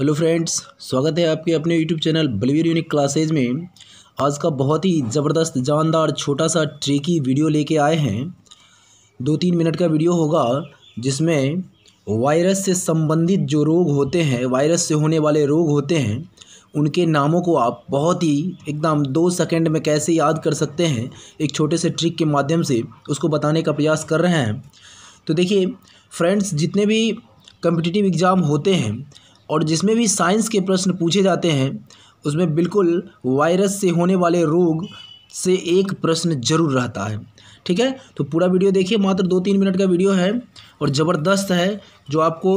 hello friends स्वागत है आपके अपने YouTube channel Balveer unique classes में आज का बहुत ही ज़बरदस्त जानदार छोटा सा ट्रिकी वीडियो लेके आए हैं दो तीन मिनट का वीडियो होगा जिसमें वायरस से संबंधित जो रोग होते हैं वायरस से होने वाले रोग होते हैं उनके नामों को आप बहुत ही एकदम दो सेकेंड में कैसे याद कर सकते हैं एक छोटे से ट्रिक के माध्यम से उसको बताने का प्रयास कर रहे हैं तो देखिए फ्रेंड्स जितने भी कम्पिटिटिव एग्ज़ाम होते हैं और जिसमें भी साइंस के प्रश्न पूछे जाते हैं उसमें बिल्कुल वायरस से होने वाले रोग से एक प्रश्न जरूर रहता है ठीक है तो पूरा वीडियो देखिए मात्र दो तीन मिनट का वीडियो है और ज़बरदस्त है जो आपको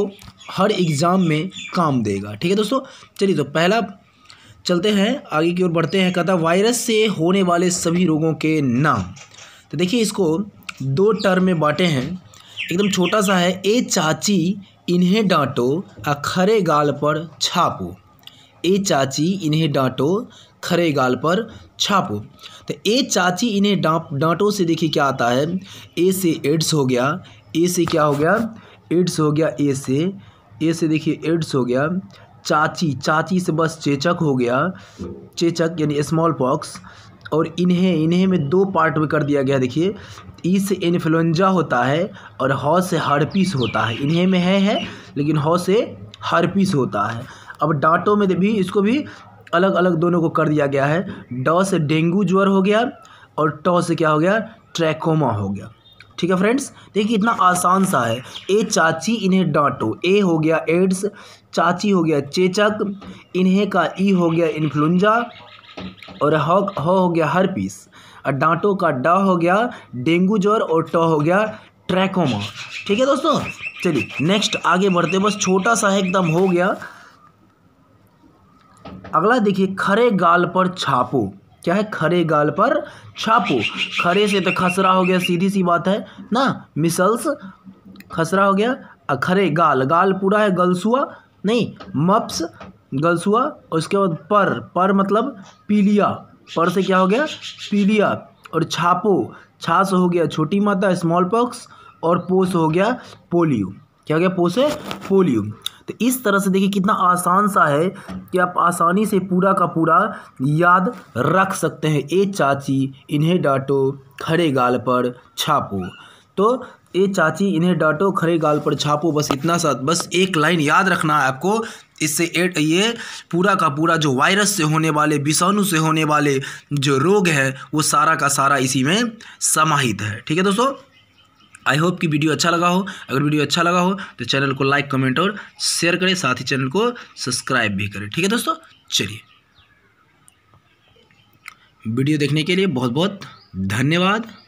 हर एग्ज़ाम में काम देगा ठीक है दोस्तों चलिए तो पहला चलते हैं आगे की ओर बढ़ते हैं कहता वायरस से होने वाले सभी रोगों के नाम तो देखिए इसको दो टर्म में बांटे हैं एकदम छोटा सा है ए चाची इन्हें डांटो आ खरे गाल पर छापो ए चाची इन्हें डांटो खरे गाल पर छापो तो ए चाची इन्हें डांट डांटो से देखिए क्या आता है ए से एड्स हो गया ए से क्या हो गया एड्स हो गया ए से ए से देखिए एड्स हो गया चाची चाची से बस चेचक हो गया चेचक यानी स्मॉल पॉक्स और इन्हें इन्हें में दो पार्ट में कर दिया गया देखिए ई से इन्फ्लुंजा होता है और हौ से हर्पीस होता है इन्हें में है है लेकिन हौ से हर्पीस होता है अब डांटों में भी इसको भी अलग अलग दोनों को कर दिया गया है ड से डेंगू ज्वर हो गया और ट से क्या हो गया ट्रैकोमा हो गया ठीक है फ्रेंड्स देखिए इतना आसान सा है ए चाची इन्हें डांटो ए हो गया एड्स चाची हो गया चेचक इन्हें का ई e हो गया इन्फ्लुंजा और ह हो, हो गया पीस और डांटों का ड हो गया डेंगू ज्वर और ट हो गया ट्रैकोमा ठीक है दोस्तों चलिए नेक्स्ट आगे बढ़ते बस छोटा सा एकदम हो गया अगला देखिए खरे गाल पर छापो क्या है खरे गाल पर छापो खरे से तो खसरा हो गया सीधी सी बात है ना मिसल्स खसरा हो गया खरे गाल गाल पूरा है गलसुआ नहीं मप्स गर्ल्स हुआ और उसके बाद पर पर मतलब पीलिया पर से क्या हो गया पीलिया और छापो छा से हो गया छोटी माता स्मॉल पॉक्स और पो से हो गया पोलियो क्या हो गया पो से पोलियो तो इस तरह से देखिए कितना आसान सा है कि आप आसानी से पूरा का पूरा याद रख सकते हैं ए चाची इन्हें डांटो खड़े गाल पर छापो तो ये चाची इन्हें डांटो खरे गाल पर छापो बस इतना सा बस एक लाइन याद रखना है आपको इससे एट ये पूरा का पूरा जो वायरस से होने वाले विषाणु से होने वाले जो रोग है वो सारा का सारा इसी में समाहित है ठीक है दोस्तों आई होप कि वीडियो अच्छा लगा हो अगर वीडियो अच्छा लगा हो तो चैनल को लाइक कमेंट और शेयर करें साथ ही चैनल को सब्सक्राइब भी करें ठीक है दोस्तों चलिए वीडियो देखने के लिए बहुत बहुत धन्यवाद